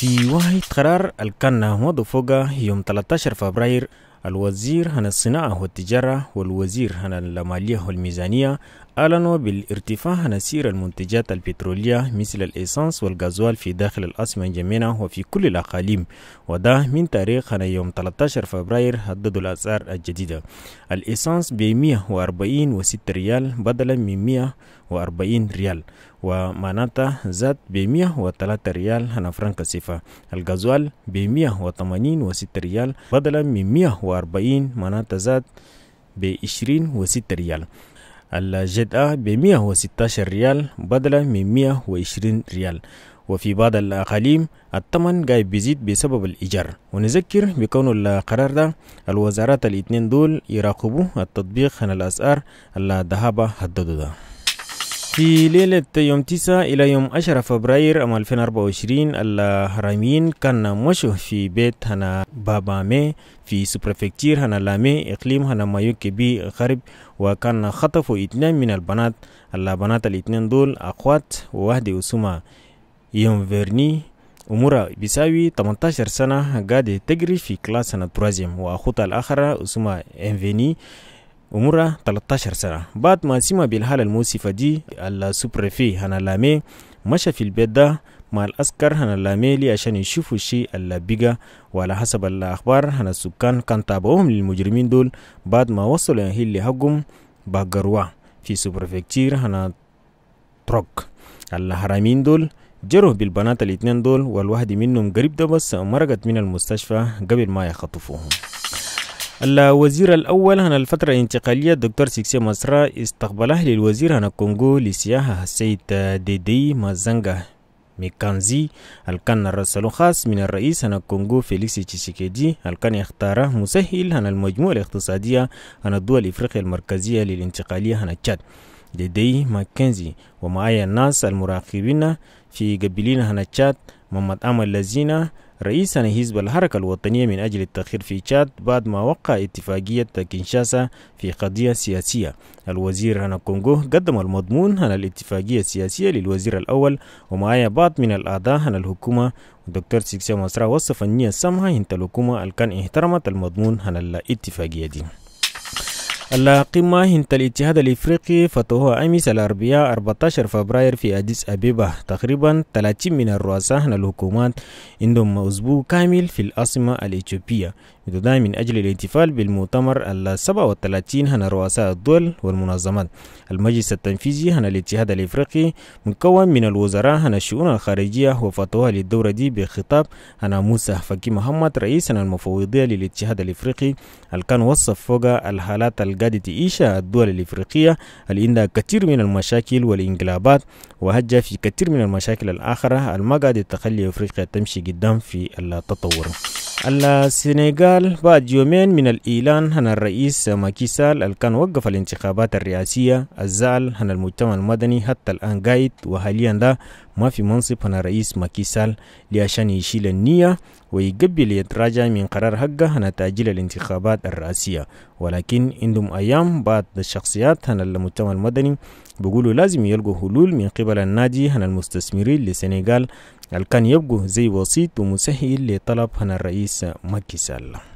في وهي قرار الكان أحمد فوقا يوم 13 فبراير الوزير عن الصناعة والتجارة والوزير عن المالية والميزانية أعلنوا بالارتفاع عن سير المنتجات البترولية مثل الإيسانس والغازوال في داخل الأسماء جميعا وفي كل الأقاليم وده من تاريخ عن يوم 13 فبراير حدد الأسعار الجديدة الإيسانس ب 140 و ريال بدلا من 140 ريال ومعناتها زاد بمية وثلاثة ريال فرانك صفر الغزوال بمية وثمانين وستة ريال بدلا من مية وأربعين معناتها زاد بعشرين وستة ريال الجد أ بمية وستاشر ريال بدلا من مية وعشرين ريال وفي بعض الأقاليم الثمن قاعد بيزيد بسبب الإيجار ونذكر بكون القرار ده الوزارات الاثنين دول يراقبوا التطبيق عن الأسعار اللي ذهب حددوا في ليلة يوم 9 إلى يوم 10 فبراير عام 2024 الهرمين كان مشو في بيت هنا بابا مي في سوبرفكتير هنا لامي إقليم هنا مايوكي بي غرب وكان خطفوا اثنين من البنات البنات الاثنين دول أخوات وواحدة أسومة يوم فيرني أمورا بيساوي 18 سنة قاعدة تجري في كلاس سنة 3 وأخوتها الآخرة أسومة إنفيني عمره 13 سنة بعد ما سمع بالحالة المؤسفة دي هنا لامي مشى في البيت ده مع الأسكر لامي لي عشان يشوفوا الشيء اللي بيجا وعلى حسب الأخبار هنا السكان كان تابعوهم للمجرمين دول بعد ما وصلوا اللي حقهم بقروا في سوبريفكتير هنا تروك الهرمين دول جروا بالبنات الاثنين دول والواحد منهم قريب ده بس مرقت من المستشفى قبل ما يخطفوهم الوزير الأول هنا الفترة الانتقالية الدكتور سيكسي مصرا استقبله للوزير هنا الكونغو للسياحة السيد ديدي مازانغا ميكانزي الكان كان الرسول خاص من الرئيس هنا الكونغو فيليكس تشيسيكيدي الكان اختاره مسهل هنا المجموعة الاقتصادية هنا الدول الإفريقية المركزية للانتقالية هنا تشاد ديدي ماكنزي ومعايا الناس المراقبين في قبلين هنا تشاد محمد أمل لزينة رئيس حزب الحركة الوطنية من أجل التأخير في تشاد بعد ما وقع اتفاقية كينشاسا في قضية سياسية الوزير هانا كونغو قدم المضمون عن الاتفاقية السياسية للوزير الأول ومعايا بعض من الأعضاء عن الحكومة دكتور سيكسيا مصرا وصف النية السامحة انت الحكومة كان احترمت المضمون عن الاتفاقية دي القمة هنت الاتحاد الافريقي فتوها امس الاربعاء 14 فبراير في اديس ابيبا تقريبا 30 من الرؤساء الحكومات عندهم اسبوع كامل في العاصمة الاثيوبية ده من أجل الاحتفال بالمؤتمر ال 37 هنا رؤساء الدول والمنظمات المجلس التنفيذي هنا الاتحاد الإفريقي مكون من الوزراء هنا الشؤون الخارجية وفتوها للدورة دي بخطاب هنا موسى فكي محمد رئيس هنا المفوضية للاتحاد الإفريقي اللي كان وصف فوق الحالات القادة إيشا الدول الإفريقية اللي عندها كثير من المشاكل والانقلابات وهجة في كثير من المشاكل الآخرة الما تخلي أفريقيا تمشي قدام في التطور السنغال بعد يومين من الإعلان عن الرئيس ماكيسال كان وقف الانتخابات الرئاسية الزعل عن المجتمع المدني حتى الآن قايد وحاليا ده ما في منصب أنا رئيس ماكيسال لعشان يشيل النية ويقبل يتراجع من قرار حقه هنا تأجيل الانتخابات الرئاسية ولكن عندهم أيام بعض الشخصيات هنا المجتمع المدني بيقولوا لازم يلقوا حلول من قبل النادي هنا المستثمرين لسنغال الكان كان يبقوا زي وسيط ومسهل لطلب هنا الرئيس مكيسال